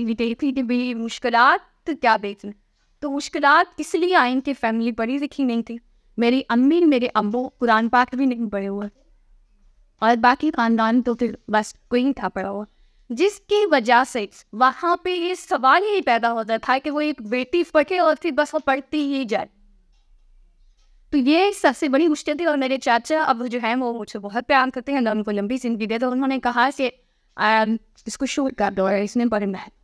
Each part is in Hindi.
आई देखी थी भाई मुश्किल क्या देखी तो मुश्किल इसलिए आई इनकी फैमिली पढ़ी लिखी नहीं थी मेरी अम्मी मेरे अम्बो कुरान पाक भी नहीं पढ़े हुए और बाकी खानदान तो फिर बस कोई नहीं था पढ़ा हुआ जिसकी वजह से वहाँ पे ये सवाल ही पैदा होता था कि वो एक बेटी पढ़े और फिर बस वो पढ़ती ही जाए तो ये सबसे बड़ी मुश्किल थी और मेरे चाचा अब जो है वो मुझे बहुत प्यार करते हैं उनको लंबी जिंदगी दे तो उन्होंने कहा कि इसको शूट कर दो इसने पढ़ना है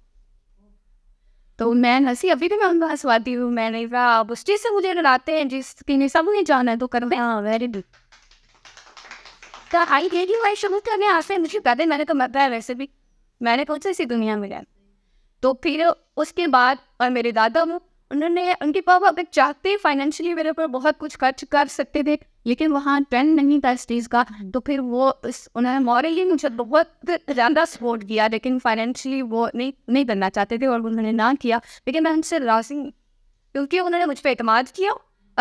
तो मैं हंसी अभी भी मैं उनको हंसवाती हूँ मैंने आप उस चीज़ से मुझे डराते हैं जिस जिसके सब उन्हें जाना है तो कर हाँ वेरी गुड तो आई गेट यू आई शुरू करने आज से मुझे कहते मैंने तो मत है वैसे भी मैंने कौन पहुँचा इसी दुनिया में रहना तो फिर उसके बाद और मेरे दादा उन्होंने उनके पापा अगर चाहते फाइनेंशियली मेरे ऊपर बहुत कुछ खर्च कर सकते थे लेकिन वहाँ ट्रेंड नहीं था इस चीज़ का हाँ। तो फिर वो इस उन्होंने मॉरली मुझे बहुत ज़्यादा सपोर्ट किया लेकिन फाइनेंशली वो नहीं नहीं बनना चाहते थे और उन्होंने ना किया लेकिन मैं उनसे राजी क्योंकि उन्होंने मुझ पर अतमाद किया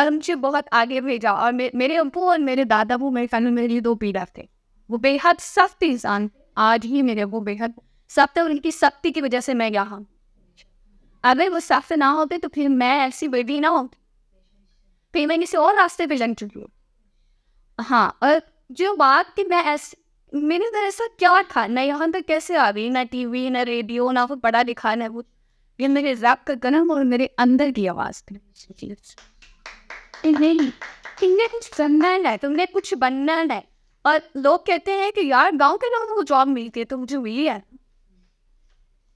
और मुझे बहुत आगे भेजा और मे, मेरे अबू और मेरे दादा वो मेरे फैमिली लिए दो पीड़ा थे वो बेहद सख्त इंसान आज ही मेरे वो बेहद सख्त और उनकी सख्ती की वजह से मैं यहाँ अगर वो सख्त ना होते तो फिर मैं ऐसी बेबी ना होती फिर मैं किसी और रास्ते पर जंग चुकी हूँ हाँ और जो बात कि मैं ऐसे मेरे अंदर ऐसा क्या था ना यहाँ तक कैसे आ गई ना टीवी ना रेडियो ना वो पढ़ा लिखा ना वो ये मेरे रैप का गर्म और मेरे अंदर की आवाज़ थी तुमने कुछ बनना है तुमने कुछ बनना है और लोग कहते हैं कि यार गांव के लोगों को जॉब मिलती है तो मुझे मिली है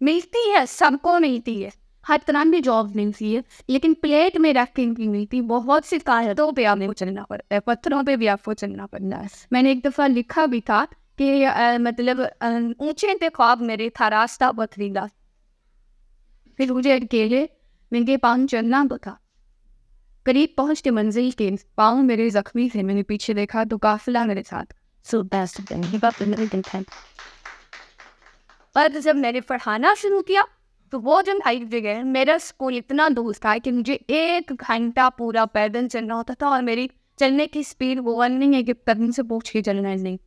मिलती है सबको मिलती है हर तरह की जॉब नहीं थी लेकिन प्लेट में रख के इनकी नहीं थी बहुत सी कायदों पर आपको चलना पड़ता है पत्थरों पर भी आपको चलना पड़ता है मैंने एक दफ़ा लिखा भी था कि आ, मतलब ऊंचे थे ख्वाब मेरे था रास्ता पथरीला फिर मुझे अकेले मेरे पाँव चलना तो था करीब पहुंचते मंजिल के पाँव मेरे जख्मी थे मैंने पीछे देखा तो काफिला मेरे साथ तो पर जब मैंने पढ़ाना शुरू किया तो वो जो हाइट जगह मेरा स्कूल इतना दूर था कि मुझे एक घंटा पूरा पैदल चलना होता था और मेरी चलने की स्पीड वो वन नहीं है कि कदम से पूछ के चलना है नहीं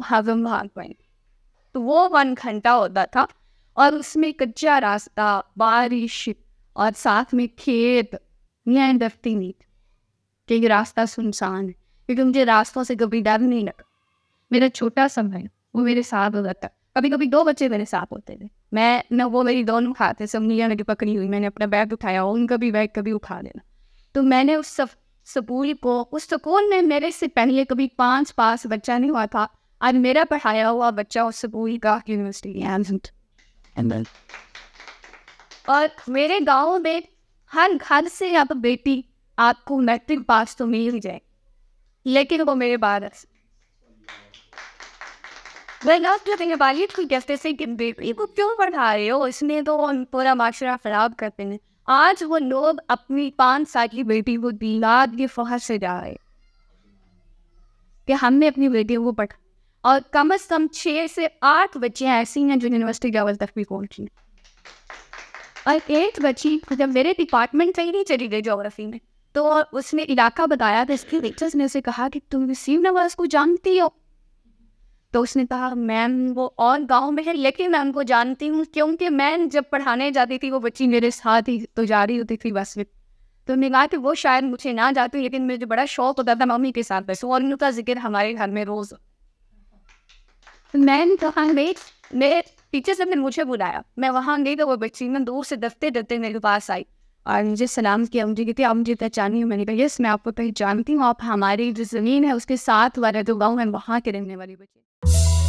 वहाँ पर भाग पाएंगे तो वो वन घंटा होता था और उसमें कच्चा रास्ता बारिश और साथ में खेत नहीं डरती नहीं कि रास्ता सुनसान है क्योंकि मुझे रास्तों से कभी डर नहीं लगा मेरा छोटा समय वो मेरे साथ होता था कभी कभी दो बच्चे मेरे साथ होते थे मैं न वो मेरी दोनों खाते सब नीला मेरी पकड़ी हुई मैंने अपना बैग उठाया उनका भी बैग कभी उठा देना तो मैंने उस सब स्कूल को उस स्कूल में मेरे से पहले कभी पाँच पास बच्चा नहीं हुआ था आज मेरा पढ़ाया हुआ बच्चा उस स्कूल का यूनिवर्सिटी और मेरे गांव में हर घर से अब बेटी आपको मैट्रिक पास तो मिल ही जाए लेकिन वो मेरे भारत बेटी को क्यों पढ़ा रहे हो इसने तो पूरा माशरा ख़राब कर देने आज वो लोग अपनी पाँच साल की बेटी को के फहर से जा रहे कि हमने अपनी बेटियों को पढ़ा और कम अज़ कम छः से आठ बच्चे ऐसी हैं जो यूनिवर्सिटी लेवल तक भी पहुँची और एक बच्ची जब मेरे डिपार्टमेंट से ही नहीं चली गई जोग्राफी में तो उसने इलाका बताया था इसके टीचर्स ने उसे कहा कि तुम सीव नवाज को जानती हो तो उसने कहा मैम वो और गांव में है लेकिन मैं उनको जानती हूँ क्योंकि मैं जब पढ़ाने जाती थी वो बच्ची मेरे साथ ही तो जा रही होती थी बस में तो उन्होंने कहा कि वो शायद मुझे ना जाती लेकिन मुझे बड़ा शौक होता था मम्मी के साथ बैसे और उनका जिक्र हमारे घर में रोज़ मैंने कहा मेरे टीचर साहब ने मुझे बुलाया मैं वहाँ गई तो वो बच्ची ने दूर से डरते डरते मेरे पास आई और मुझे सलाम किया मुझे कहती आप मुझे पहचानी मैंने कहा यस मैं आपको पहचानती हूँ आप हमारी जो ज़मीन है उसके साथ वाला दो गाँव है वहाँ के रहने वाली बच्चे